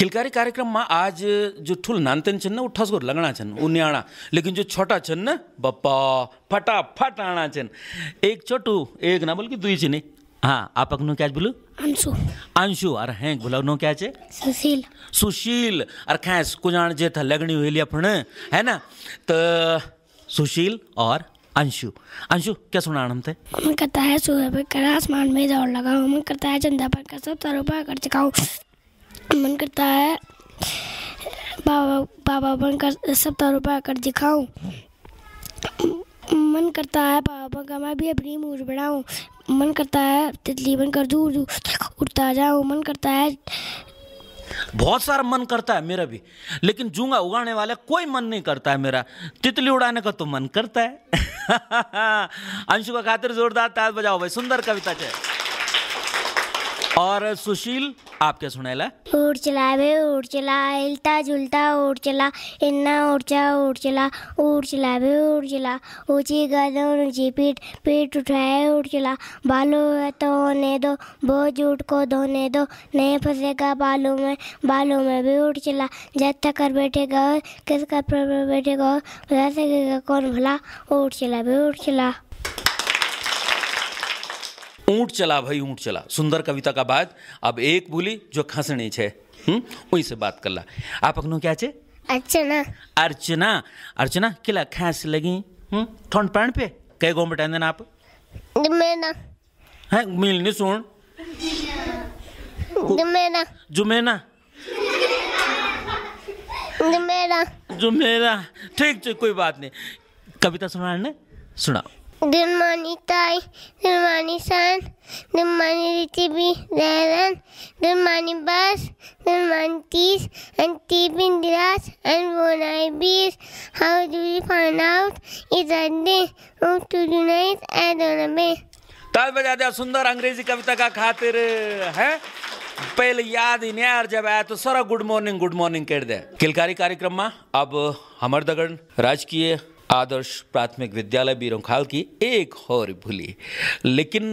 खिलकारी कार्यक्रम में आज जो ठुल नानतन छन वो ठसगोर लगना छन वो न्याणा लेकिन जो छोटा छन ना बप्पा फटाफट आना छन एक छोटू एक ना बल्कि दुई छिनी हाँ आप अपनो क्या बोलू अंशु अंशु अरे हैं गुलानो क्या चे सुशील सुशील अरे खैस कुजान जे था लगनी हुई लिया फण है ना तो सुशील और अंशु अंशु क्या सुना नाम थे मैं करता है सुबह पर कर आसमान में दौड़ लगाऊं मैं करता है चंदा पर कर तरुपा तारों पर कर चुकाऊं मन करता है बाबा बनकर सब तारों पर आकर दिखाऊं मन करता है बाबा का मैं भी अपनी मूर बढ़ाऊं मन करता है तितली बनकर कर दूर दूर उड़ता जाऊं मन करता है बहुत सारा मन करता है मेरा भी लेकिन जूंगा उगाने वाले कोई मन नहीं करता है मेरा तितली उड़ाने का तो मन करता है अंशु का खातिर जोरदार ताज बजाओ भाई सुंदर कविता चाहिए और सुशील आप क्या सुनाला उड़ चला बे उड़ चला हिलता झुलता उड़ चला इन्ना उड़ चला उड़ चला उड़ चला बे उड़ चला ऊंची गर्दन ऊंची पीठ पीठ उठाए उड़ चला बालू है तो होने दो बोझ झूठ को धोने दो नहीं फंसेगा बालू में बालू में भी उड़ चला जब तक कर बैठेगा किसका पर बैठेगा बता सकेगा कौन भला उड़ चला बे उड़ चला ऊंट चला भाई ऊंट चला सुंदर कविता का बाद अब एक भूली जो खसनी छे हम्म, वहीं से बात कर ला आप अखनो क्या छे अर्चना अर्चना अर्चना किला खास लगी हम हम्म, ठंड पैण पे कई गोम बटाइन देना आप जुमेना है मिल नहीं सुन जुमेना जुमेना जुमेना जुमेना ठीक ठीक कोई बात नहीं कविता सुना सुनाओ Good morning, Toy. Good morning, Sun. Good morning, TV, Darren. Good morning, Buzz. Good morning, Tees. And TV, Glass and when I be, How do we find out? Is a day of to tonight and on a bay. ताल बजा दिया सुंदर अंग्रेजी कविता का खातिर है पहले याद ही नहीं यार जब आया तो सारा गुड मॉर्निंग गुड मॉर्निंग कर दे किलकारी कार्यक्रम में अब हमर दगड़ राजकीय आदर्श प्राथमिक विद्यालय बीरोखाल की एक और भूली लेकिन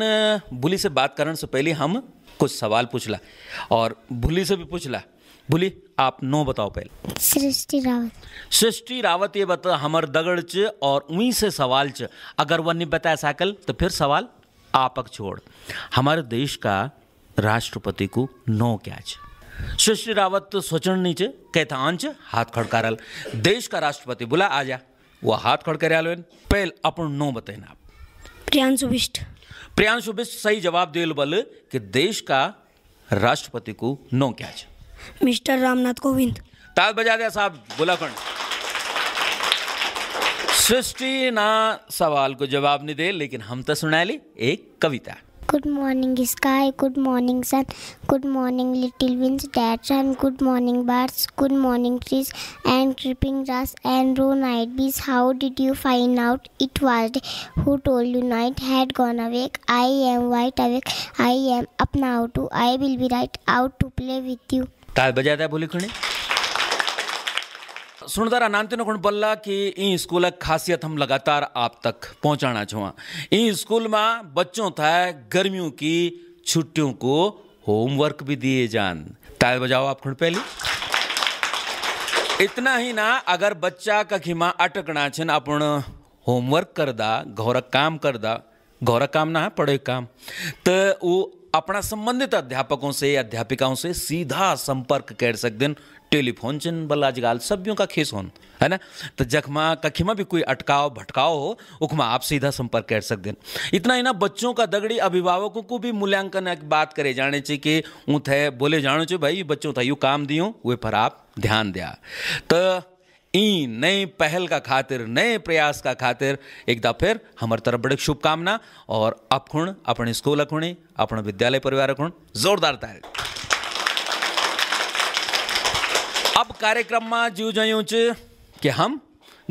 भूली से बात करने से पहले हम कुछ सवाल पूछला और भूली से भी पूछला भूली आप नो बताओ पहले सृष्टि रावत सृष्टि रावत ये बता हमर दगड़ च और उन्हीं से सवाल च अगर वह नहीं बताया साइकिल तो फिर सवाल आपक छोड़ हमारे देश का राष्ट्रपति को नो क्या च सृष्टि रावत सोचण नहीं च कहता आंच हाथ खड़कारल देश का राष्ट्रपति बोला आ जा वो हाथ खड़ कर आलोन पहल अपन नो आप प्रियांशु बिष्ट प्रियांशु बिष्ट सही जवाब दिल बल कि देश का राष्ट्रपति को नो क्या है मिस्टर रामनाथ कोविंद ताल बजा दिया साहब बुलाखंड सृष्टि ना सवाल को जवाब नहीं दे लेकिन हम तो सुना ली एक कविता Good morning sky, good morning sun, good morning little winds, dad sun, good morning birds, good morning trees and creeping grass and row night bees. How did you find out it was day? who told you night had gone awake? I am wide awake, I am up now too, I will be right out to play with you. ताल बजाता है भोली खुणी सुनदार अनंत ने नुखण बल्ला कि ई school खासियत हम लगातार आप तक पहुंचाना छवा ई स्कूल में बच्चों था गर्मियों की छुट्टियों को होमवर्क भी दिए जान ताल बजाओ आप खुण पहली इतना ही ना अगर बच्चा का खिमा अटकना छन अपन होमवर्क कर दा घोरक काम कर दा घोरक काम ना है पढ़े काम तो वो अपना संबंधित अध्यापकों से अध्यापिकाओं से सीधा संपर्क कर सकते हैं टेलीफोन चिन्ह बल आजकल सभ्यों का खेस होन है ना तो जखमा कखिमा भी कोई अटकाव भटकाव हो उखमा आप सीधा संपर्क कर सकते हैं इतना ही ना बच्चों का दगड़ी अभिभावकों को भी मूल्यांकन बात करे जाने चाहिए कि ऊँ है बोले जानो चाहिए भाई बच्चों था यू काम दियो वे पर आप ध्यान दिया तो ई नए पहल का खातिर नए प्रयास का खातिर एक दा फिर हमारे तरफ बड़ी शुभकामना और अब खुण अपने स्कूल खुणी अपने विद्यालय परिवार खुण जोरदार तारी अब कार्यक्रम में जीव जायूँ कि हम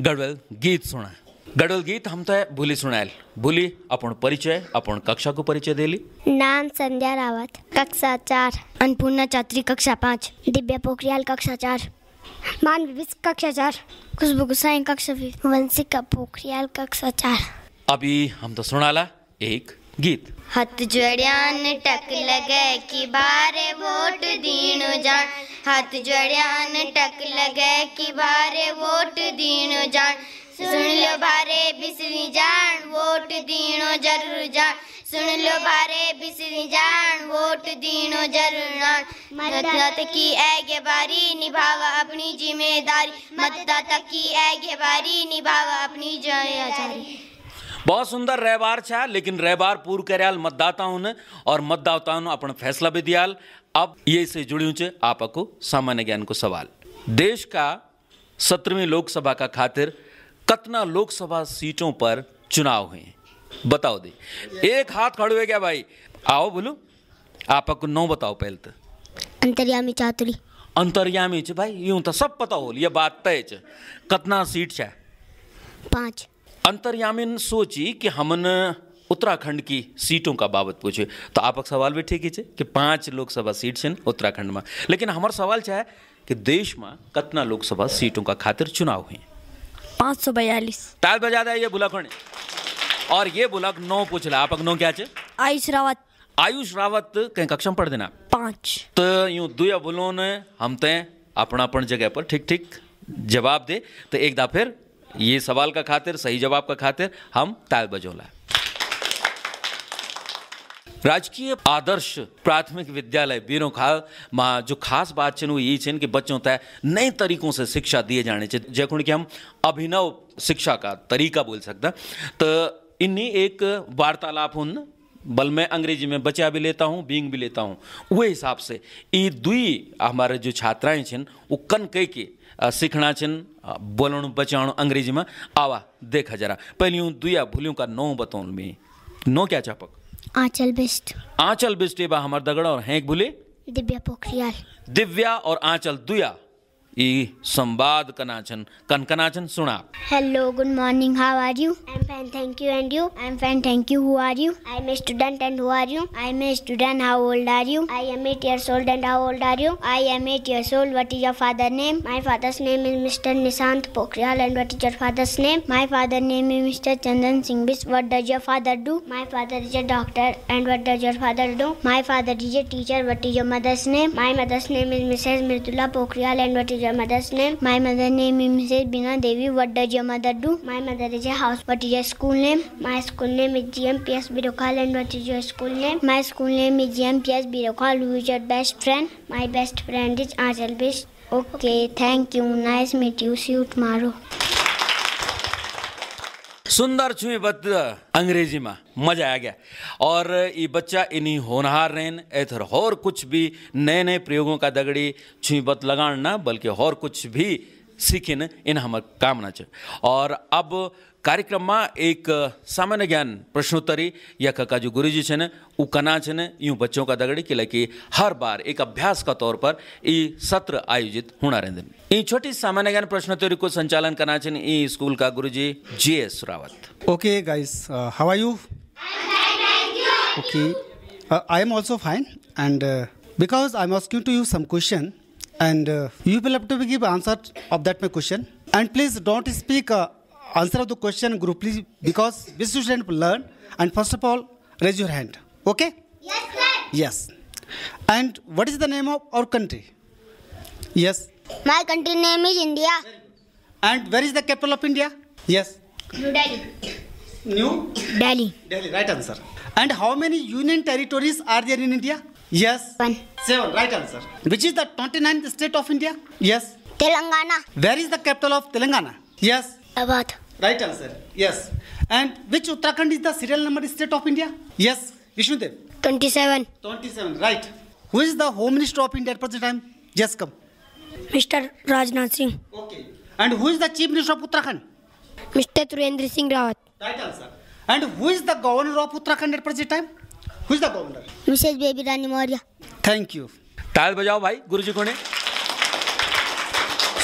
गढ़वल गीत सुना गढ़वल गीत हम तो भूली सुनायल भूली अपन परिचय अपन कक्षा को परिचय देली नाम संध्या रावत कक्षा चार अन्नपूर्णा चौधरी कक्षा पाँच दिव्या पोखरियाल कक्षा चार मानविस कक्षा चार खुशबू गुसाई कक्षा वंशी पोखरियाल कक्षा चार अभी हम तो सुनाला एक गीत हथ जोड़ियान टक लगे कि बारे वोट दीनो जान हथ जोड़ियान टक लगे कि बारे वोट दीनो जान सुन लो बारे बिसवी जान वोट दीनो जरूर जान सुन लो बारे बिसवी जान वोट दीनो जरूर जान मतदाता की आगे बारी निभावा अपनी जिम्मेदारी मतदाता की आगे बारी निभावा अपनी जिम्मेदारी बहुत सुंदर रहबार छा लेकिन रहबार पूर करयाल मतदाताओं ने और मतदाताओं ने अपन फैसला भी दियाल अब ये से जुड़ी हुई आपको सामान्य ज्ञान को सवाल देश का सत्रहवीं लोकसभा का खातिर कितना लोकसभा सीटों पर चुनाव हुए बताओ दे एक हाथ खड़े हुए क्या भाई आओ बोलो आप नौ बताओ पहले तो अंतर्यामी चातुरी अंतर्यामी च भाई यूं तो सब पता हो ये बात तय च कितना सीट छ पाँच अंतर्यामी ने सोची कि हमन उत्तराखंड की सीटों का बाबत पूछे तो आपक सवाल भी ठीक ही कि पांच लोकसभा सीट छन उत्तराखंड में लेकिन हमार सवाल चाहे कि देश में कितना लोकसभा सीटों का खातिर चुनाव हुए पाँच सौ बयालीस ताल बजा दे ये बुलक ने और ये बुलक नो ला आप नो क्या चे आयुष रावत आयुष रावत कहीं कक्षम पढ़ देना पांच तो यूं दुया बुलों ने हम ते अपना अपन जगह पर ठीक ठीक जवाब दे तो एक दा फिर ये सवाल का खातिर सही जवाब का खातिर हम ताल बजोला राजकीय आदर्श प्राथमिक विद्यालय बीरों खा मां जो खास बात छन वो यही छन कि बच्चों तय नए तरीकों से शिक्षा दिए जाने चाहिए जैकुण कि हम अभिनव शिक्षा का तरीका बोल सकता तो इन्हीं एक वार्तालाप उन बल मैं अंग्रेजी में बचा भी लेता हूँ बींग भी लेता हूँ वे हिसाब से ये दुई हमारे जो छात्राएं छन वो कन कह के सीखना छन बोलण बचाण अंग्रेजी में आवा देखा जरा पहली दुया भूलियों का नौ बताऊ में नौ क्या चापक आंचल बिस्ट आंचल बिस्ट एबा हमार दगड़ा और हैंक भूले दिव्या पोखरियाल दिव्या और आंचल दुया ई संवाद कनाचन कनकनाचन सुना hello good morning how are you I am fine thank you and you I am fine thank you who are you I am student and who are you I am student how old are you I am 8 years old and how old are you I am 8 years old what is your father name my father's name is Mr Nishant Pokhriyal and what is your father's name my father name is Mr Chandan Singh Bisht what does your father do my father is a doctor and what does your father do my father is a teacher what is your mother's name my mother's name is Mrs Mridula Pokhriyal and what is your mother's name? My mother name is Bina Devi. What does your mother do? My mother is a house. What is your school name? My school name is GMPS Birokal. And what is your school name? My school name is GMPS Birokal. Who is your best friend? My best friend is Ajal Bish. Okay, okay, thank you. Nice meet you. See you tomorrow. सुंदर છું बत अंग्रेजी में मजा आ गया और ये बच्चा इन्हीं होनहार रहन एथर और कुछ भी नए नए प्रयोगों का दगड़ी छुई बत ना बल्कि और कुछ भी सीखिन इन हम कामना च और अब कार्यक्रम में एक सामान्य ज्ञान प्रश्नोत्तरी या गुरु जी छन ऊ कना छन यूँ बच्चों का दगड़ी किला कि हर बार एक अभ्यास का तौर पर ये सत्र आयोजित होना रहते ये छोटी सामान्य ज्ञान प्रश्नोत्तरी को संचालन करना छे स्कूल का गुरु जी J S Rawat okay guys how are you okay I am also fine and because I am asking to you some question and uh, you will have to give answer of that my question and please don't speak uh, answer of the question grouply because we student learn and first of all raise your hand okay yes sir yes and what is the name of our country yes my country name is india and where is the capital of india yes new delhi new delhi delhi right answer and how many union territories are there in india Yes. One. Seven. Right answer. Which is the 29th state of India? Yes. Telangana. Where is the capital of Telangana? Yes. Abad. Right answer. Yes. And which Uttarakhand is the serial number state of India? Yes. Vishnudev. 27. 27. Right. Who is the Home Minister of India at present time? Yes, come. Mr. Rajnath Singh. Okay. And who is the Chief Minister of Uttarakhand? Mr. Turendra Singh Rawat. Right answer. And who is the Governor of Uttarakhand at present time? who's the commander mrs baby rani moria thank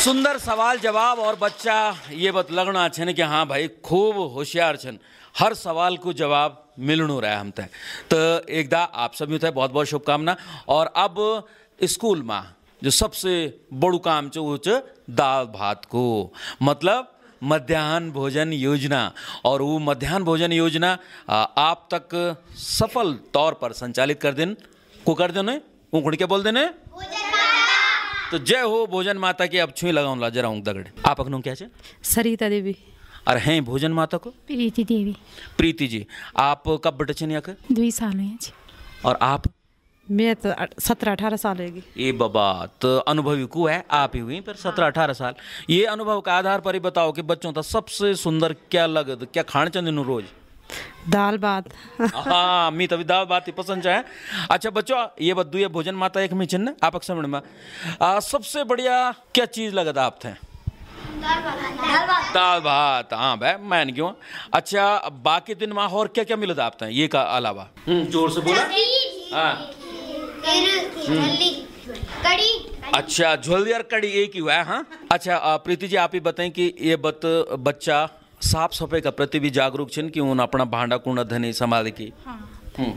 सुंदर सवाल जवाब और बच्चा ये बत लगना छन कि हाँ भाई खूब होशियार छन हर सवाल को जवाब मिलनू रहा हम तय तो एकदा आप सभी बहुत बहुत शुभकामना और अब स्कूल में जो सबसे बड़ू काम चो दाल भात को मतलब मध्याह्न भोजन योजना और वो मध्याह्न भोजन योजना आप तक सफल तौर पर संचालित कर दिन को कर देने कुकड़ के बोल देने तो जय हो भोजन माता की अब छुई लगाऊं ला जरा दगड़ आप अखनो क्या चे? सरिता देवी और हैं भोजन माता को प्रीति देवी प्रीति जी आप कब बटचन या दो साल हैं जी और आप मैं तो सत्रह अठारह साल रहेगी ये बाबा तो अनुभवी को है आप ही हुई पर सत्रह हाँ। अठारह साल ये अनुभव का आधार पर ही बताओ कि बच्चों का सबसे सुंदर क्या लगत क्या खान चंद रोज दाल भात हाँ मी तभी तो दाल भात ही पसंद है अच्छा बच्चों ये बद्दू ये भोजन माता एक मिचिन आप आपक में सबसे बढ़िया क्या चीज़ लगत आप थे दाल भात हाँ भाई मैं क्यों अच्छा बाकी दिन वहाँ और क्या क्या मिलता आप ये का अलावा हम्म, जोर से बोला हाँ कड़ी अच्छा झोली और कड़ी एक ही हुआ है हाँ अच्छा प्रीति जी आप ही बताएं कि ये बत बच्चा साफ सफाई का प्रति भी जागरूक छन कि उन अपना भांडा कुंडा धनी संभाल की हाँ, हम्म।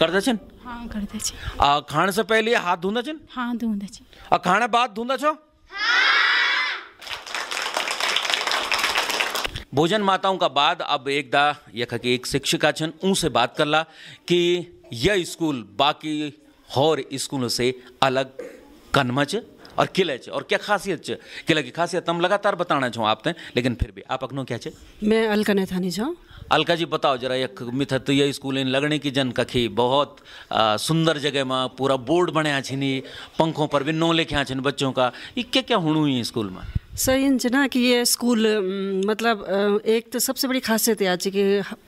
करता छन हाँ करता छिन खाने से पहले हाथ धुंदा छन हाँ धुंदा छिन आ खाने बाद धुंदा छो हाँ। भोजन माताओं का बाद अब एक दा यख की एक शिक्षिका छन उनसे बात करला कि यह स्कूल बाकी हर स्कूलों से अलग कनमा और किले च और क्या खासियत च किले की खासियत तो हम लगातार बताना चाहूँ आपने लेकिन फिर भी आप अखनो क्या चे मैं अलका ने थानी चाहूँ अलका जी बताओ जरा एक मिथत तो ये स्कूल इन लगने की जन कखी बहुत सुंदर जगह में पूरा बोर्ड बने छिनी पंखों पर भी नो लिखा छिन बच्चों का ये क्या क्या हूँ स्कूल में सही अंजना कि ये स्कूल मतलब एक तो सबसे बड़ी खासियत है आज कि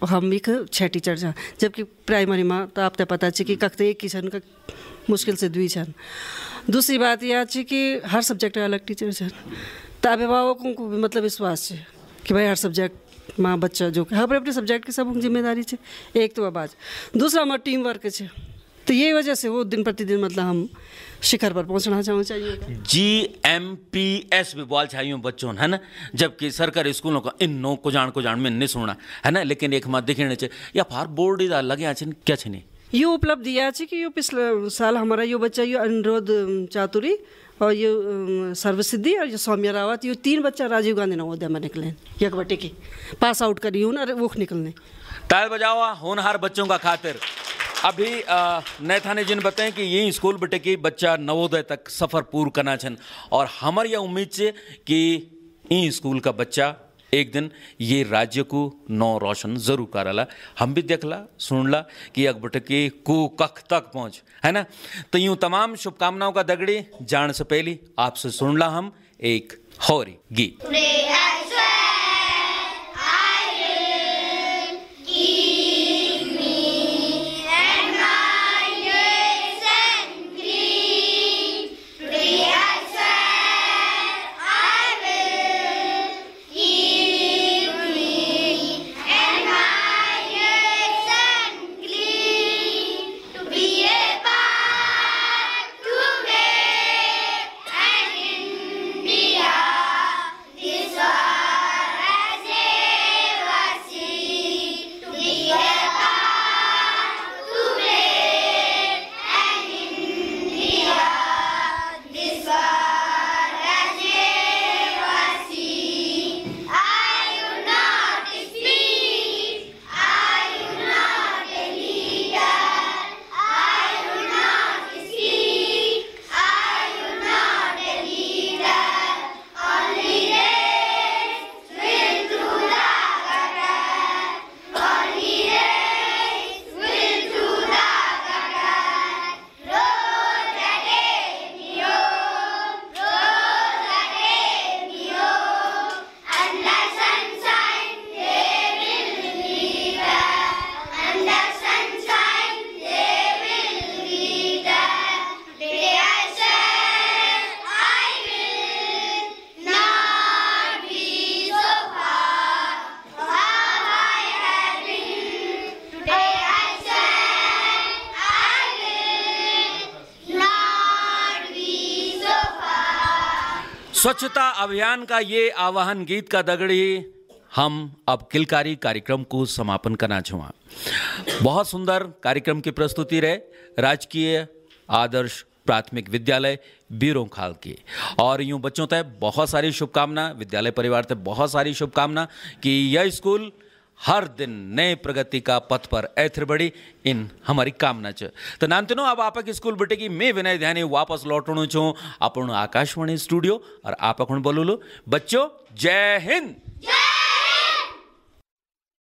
हम एक छः टीचर छ जबकि प्राइमरी में तो आपते पता है कि कख तो एक ही छन मुश्किल से दुई छन दूसरी बात यह है कि हर सब्जेक्ट अलग टीचर छन तो अभिभावकों को भी मतलब विश्वास है कि भाई हर सब्जेक्ट माँ बच्चा जो हर अपने सब्जेक्ट की सब जिम्मेदारी है एक तो आवाज दूसरा हमारा टीम वर्क है तो यही वजह से वो दिन प्रतिदिन मतलब हम शिखर पर पहुंचना चाहूँ चाहिए जी एम पी एस भी बोल चाहिए बच्चों है ना जबकि सरकारी स्कूलों का इन नो को जान में नहीं सुना है ना लेकिन एक माँ दिखने चाहिए या फार बोर्ड इधर लगे क्या छे ये उपलब्धि या कि यो पिछले साल हमारा यो बच्चा यो अनुरोध चातुरी और ये सर्वसिद्धि और ये सौम्य रावत ये तीन बच्चा राजीव गांधी नवोदय में निकले एक बटे की पास आउट करी हूँ ना वो निकलने ताल बजाओ होनहार बच्चों का खातिर अभी नैथा ने जिन बताएं कि यही स्कूल बटे की बच्चा नवोदय तक सफ़र पूर्ण करना छन और हमार यह उम्मीद से कि ई स्कूल का बच्चा एक दिन ये राज्य को नौ रोशन जरूर कराला हम भी देखला सुनला कि अकबट के को कख तक पहुँच है ना तो यूँ तमाम शुभकामनाओं का दगड़ी जान से पहली आपसे सुनला हम एक हौरी गीत स्वच्छता अभियान का ये आवाहन गीत का दगड़ी हम अब किलकारी कार्यक्रम को समापन करना छुआ बहुत सुंदर कार्यक्रम की प्रस्तुति रहे राजकीय आदर्श प्राथमिक विद्यालय बीरों खाल की और यूँ बच्चों तय बहुत सारी शुभकामना विद्यालय परिवार तय बहुत सारी शुभकामना कि यह स्कूल हर दिन नए प्रगति का पथ पर एथरबड़ी इन हमारी कामना છે તો નાનતનો આપ આપક સ્કૂલ બટેકી મેં વિનય ધ્યાની વાપસ લૌટણું છું આપણું આકાશવાણી સ્ટુડિયો और આપકણ બોલું બચ્ચો જય હિન્દ